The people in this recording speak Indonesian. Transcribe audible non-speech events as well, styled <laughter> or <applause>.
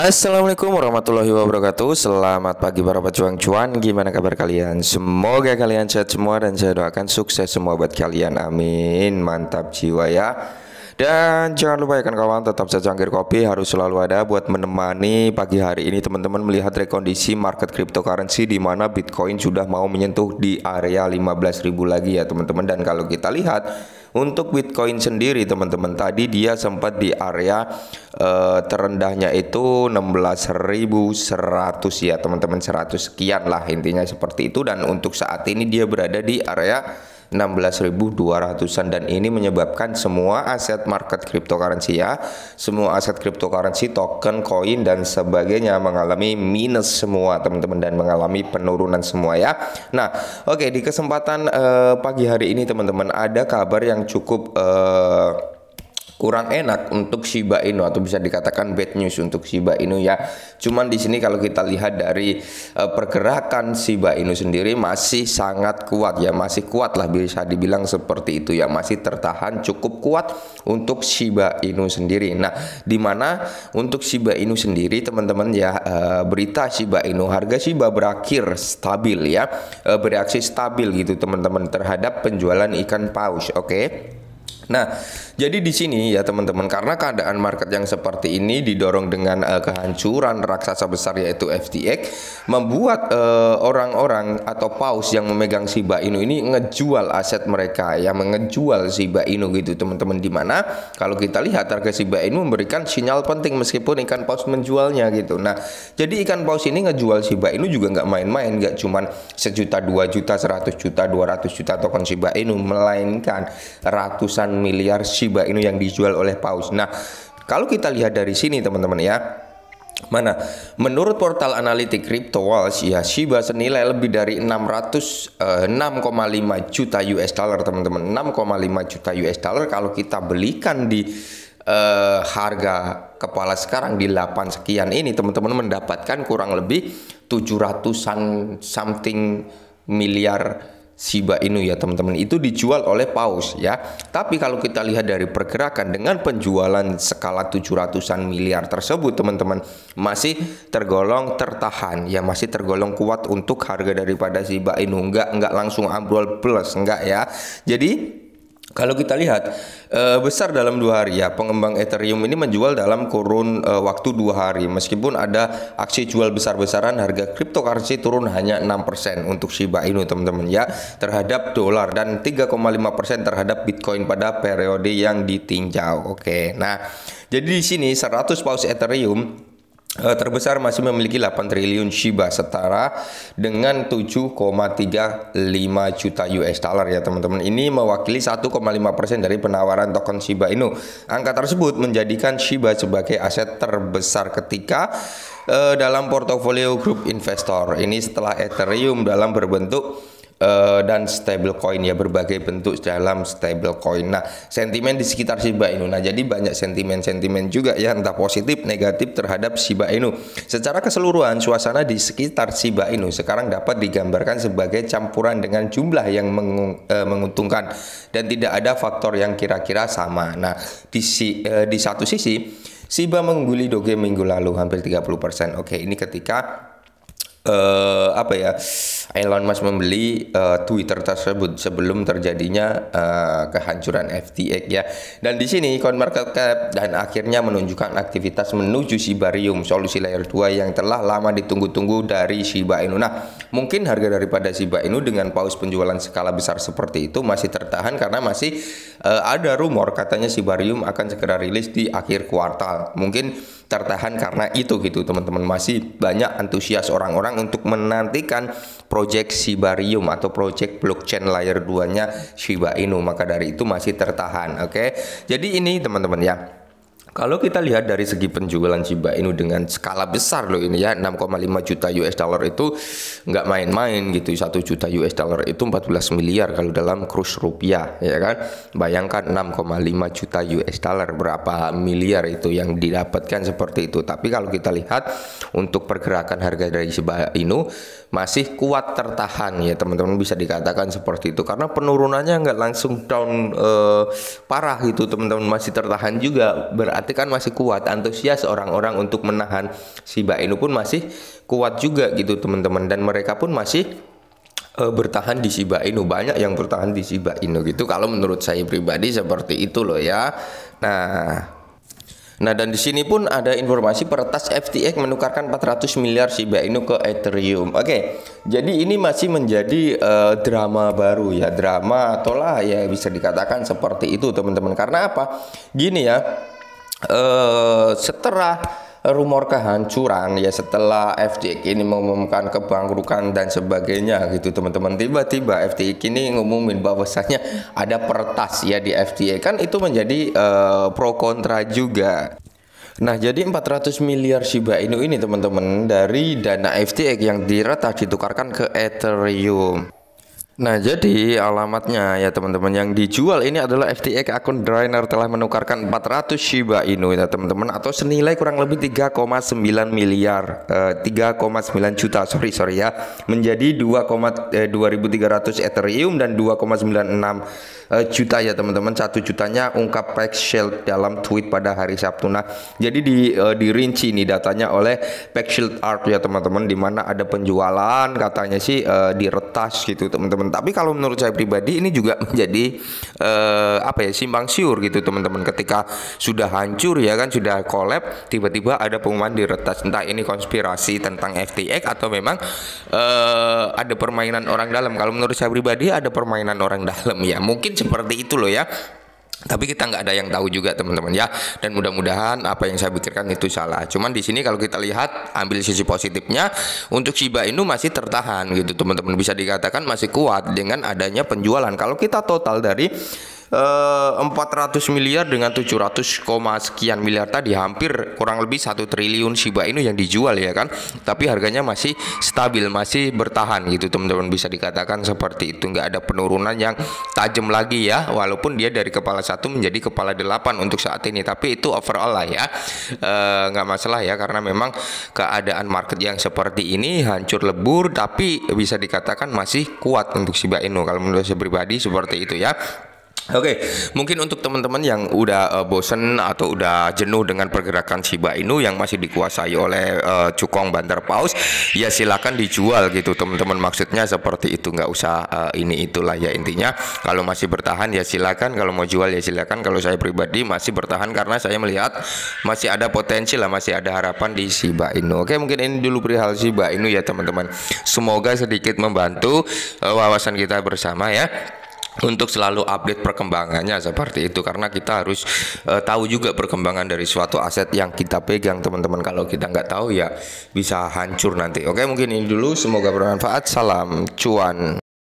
Assalamualaikum warahmatullahi wabarakatuh Selamat pagi para pejuang cuan Gimana kabar kalian? Semoga kalian sehat semua Dan saya doakan sukses semua buat kalian Amin Mantap jiwa ya dan jangan lupa ya kan kawan tetap secangkir kopi harus selalu ada buat menemani pagi hari ini teman-teman melihat rekondisi market cryptocurrency di mana Bitcoin sudah mau menyentuh di area 15.000 lagi ya teman-teman dan kalau kita lihat untuk Bitcoin sendiri teman-teman tadi dia sempat di area eh, terendahnya itu 16.100 ya teman-teman 100 sekian lah intinya seperti itu dan untuk saat ini dia berada di area 16.200-an dan ini menyebabkan semua aset market cryptocurrency ya, semua aset cryptocurrency, token, koin dan sebagainya mengalami minus semua teman-teman dan mengalami penurunan semua ya. Nah, oke okay, di kesempatan uh, pagi hari ini teman-teman ada kabar yang cukup uh, kurang enak untuk Shiba Inu atau bisa dikatakan bad news untuk Shiba Inu ya. Cuman di sini kalau kita lihat dari uh, pergerakan Shiba Inu sendiri masih sangat kuat ya, masih kuat lah bisa dibilang seperti itu ya, masih tertahan cukup kuat untuk Shiba Inu sendiri. Nah, dimana untuk Shiba Inu sendiri teman-teman ya uh, berita Shiba Inu harga Shiba berakhir stabil ya, uh, bereaksi stabil gitu teman-teman terhadap penjualan ikan paus, oke? Okay? Nah, jadi di sini ya teman-teman karena keadaan market yang seperti ini didorong dengan uh, kehancuran raksasa besar yaitu FTX membuat eh, orang-orang uh, atau paus yang memegang Shiba Inu ini ngejual aset mereka yang mengejual Shiba Inu gitu teman-teman di mana kalau kita lihat harga Shiba Inu memberikan sinyal penting meskipun ikan paus menjualnya gitu. Nah, jadi ikan paus ini ngejual Shiba Inu juga nggak main-main, nggak cuman sejuta, dua juta, seratus juta, dua ratus juta token Shiba Inu, melainkan ratusan miliar Shiba Shiba Inu yang dijual oleh Paus. Nah, kalau kita lihat dari sini teman-teman ya, mana menurut portal analitik Crypto Walsh ya Shiba senilai lebih dari enam eh, lima juta US dollar teman-teman 6,5 juta US dollar kalau kita belikan di uh, harga kepala sekarang di 8 sekian ini teman-teman mendapatkan kurang lebih 700-an something miliar Shiba Inu ya teman-teman itu dijual oleh Paus ya. Tapi kalau kita lihat dari pergerakan dengan penjualan skala 700-an miliar tersebut teman-teman masih tergolong tertahan ya masih tergolong kuat untuk harga daripada Shiba Inu enggak enggak langsung ambrol plus enggak ya. Jadi kalau kita lihat eh, besar dalam dua hari ya pengembang Ethereum ini menjual dalam kurun eh, waktu dua hari meskipun ada aksi jual besar-besaran harga cryptocurrency turun hanya 6% untuk Shiba Inu teman-teman ya terhadap dolar dan 3,5% terhadap Bitcoin pada periode yang ditinjau. Oke. Nah, jadi di sini 100 paus Ethereum Eh, terbesar masih memiliki 8 triliun Shiba setara dengan 7,35 juta US dollar ya teman-teman. Ini mewakili 1,5% dari penawaran token Shiba Inu. Angka tersebut menjadikan Shiba sebagai aset terbesar ketika uh, dalam portofolio grup investor. Ini setelah Ethereum dalam berbentuk Eh, dan stablecoin ya berbagai bentuk dalam stablecoin. Nah, sentimen di sekitar Shiba Inu. Nah, jadi banyak sentimen-sentimen juga ya entah positif, negatif terhadap Shiba Inu. Secara keseluruhan suasana di sekitar Shiba Inu sekarang dapat digambarkan sebagai campuran dengan jumlah yang meng, uh, eh, menguntungkan dan tidak ada faktor yang kira-kira sama. Nah, di uh, di satu sisi Shiba mengungguli Doge minggu lalu hampir 30%. Oke, ini ketika uh, apa ya? Elon Musk membeli uh, Twitter tersebut sebelum terjadinya uh, kehancuran FTX ya. Dan di sini cap dan akhirnya menunjukkan aktivitas menuju Sibarium, solusi layer 2 yang telah lama ditunggu-tunggu dari Shiba Inu. Nah, mungkin harga daripada Shiba Inu dengan paus penjualan skala besar seperti itu masih tertahan karena masih uh, ada rumor katanya Sibarium akan segera rilis di akhir kuartal. Mungkin tertahan karena itu gitu teman-teman masih banyak antusias orang-orang untuk menantikan proyek Sibarium atau proyek blockchain layer 2 nya Shiba Inu maka dari itu masih tertahan oke okay? jadi ini teman-teman ya kalau kita lihat dari segi penjualan Shiba Inu dengan skala besar loh ini ya 6,5 juta US dollar itu nggak main-main gitu 1 juta US dollar itu 14 miliar kalau dalam krus rupiah ya kan bayangkan 6,5 juta US dollar berapa miliar itu yang didapatkan seperti itu tapi kalau kita lihat untuk pergerakan harga dari Shiba Inu masih kuat tertahan ya teman-teman bisa dikatakan seperti itu karena penurunannya nggak langsung down eh, parah gitu teman-teman masih tertahan juga berarti berarti kan masih kuat antusias orang-orang untuk menahan si Bainu pun masih kuat juga gitu teman-teman dan mereka pun masih e, bertahan di Shiba Inu banyak yang bertahan di Shiba Inu gitu kalau menurut saya pribadi seperti itu loh ya nah Nah dan di sini pun ada informasi peretas FTX menukarkan 400 miliar Shiba Inu ke Ethereum. Oke, okay. jadi ini masih menjadi uh, drama baru ya drama atau lah ya bisa dikatakan seperti itu teman-teman. Karena apa? Gini ya. Eh, setelah rumor kehancuran ya setelah FTX ini mengumumkan kebangkrutan dan sebagainya gitu teman-teman tiba-tiba FTX ini ngumumin bahwasanya ada pertas ya di FTX kan itu menjadi uh, pro kontra juga Nah, jadi 400 miliar Shiba Inu ini teman-teman dari dana FTX yang diretas ditukarkan ke Ethereum. Nah, jadi alamatnya ya teman-teman yang dijual ini adalah FTX akun Drainer telah menukarkan 400 Shiba Inu ya teman-teman atau senilai kurang lebih 3,9 miliar eh, 3,9 juta sorry sorry ya menjadi 2,2300 eh, Ethereum dan 2,96 eh, juta ya teman-teman satu jutanya ungkap Pax Shield dalam tweet pada hari Sabtu. Nah, jadi di eh, dirinci ini datanya oleh Pax Shield Art ya teman-teman di mana ada penjualan katanya sih eh, diretas gitu teman-teman tapi kalau menurut saya pribadi ini juga <laughs> menjadi uh, apa ya simpang siur gitu teman-teman. Ketika sudah hancur ya kan sudah kolap tiba-tiba ada pengumuman di retas Entah ini konspirasi tentang FTX atau memang uh, ada permainan orang dalam. Kalau menurut saya pribadi ada permainan orang <laughs> dalam ya. Mungkin seperti itu loh ya. Tapi kita nggak ada yang tahu juga teman-teman ya. Dan mudah-mudahan apa yang saya pikirkan itu salah. Cuman di sini kalau kita lihat ambil sisi positifnya untuk Shiba Inu masih tertahan gitu teman-teman bisa dikatakan masih kuat dengan adanya penjualan. Kalau kita total dari 400 eh, miliar dengan 700, sekian miliar tadi hampir kurang lebih satu triliun Shiba Inu yang dijual ya kan tapi harganya masih stabil masih bertahan gitu teman-teman bisa dikatakan seperti itu nggak ada penurunan yang tajam lagi ya walaupun dia dari kepala satu menjadi kepala delapan untuk saat ini tapi itu overall lah ya e, nggak masalah ya karena memang keadaan market yang seperti ini hancur lebur tapi bisa dikatakan masih kuat untuk Shiba Inu kalau menurut saya pribadi seperti itu ya Oke, okay, mungkin untuk teman-teman yang udah uh, bosen atau udah jenuh dengan pergerakan Shiba Inu yang masih dikuasai oleh uh, cukong bandar paus, ya silakan dijual gitu teman-teman. Maksudnya seperti itu, nggak usah uh, ini itulah ya intinya. Kalau masih bertahan ya silakan, kalau mau jual ya silakan. Kalau saya pribadi masih bertahan karena saya melihat masih ada potensi lah, masih ada harapan di Shiba Inu. Oke, okay, mungkin ini dulu perihal Shiba Inu ya teman-teman. Semoga sedikit membantu uh, wawasan kita bersama ya untuk selalu update perkembangannya seperti itu karena kita harus uh, tahu juga perkembangan dari suatu aset yang kita pegang teman-teman kalau kita nggak tahu ya bisa hancur nanti oke mungkin ini dulu semoga bermanfaat salam cuan